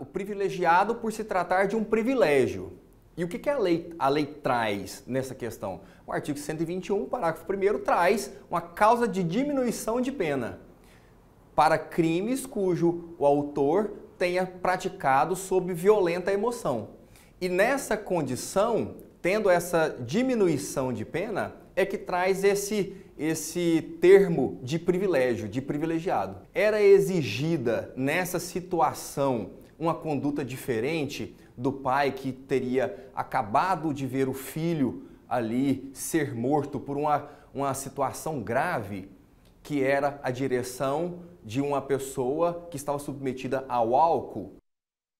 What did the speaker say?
o privilegiado por se tratar de um privilégio. E o que, que a, lei, a lei traz nessa questão? O artigo 121, parágrafo 1, traz uma causa de diminuição de pena para crimes cujo o autor tenha praticado sob violenta emoção. E nessa condição, tendo essa diminuição de pena, é que traz esse, esse termo de privilégio, de privilegiado. Era exigida nessa situação uma conduta diferente do pai que teria acabado de ver o filho ali ser morto por uma, uma situação grave, que era a direção de uma pessoa que estava submetida ao álcool.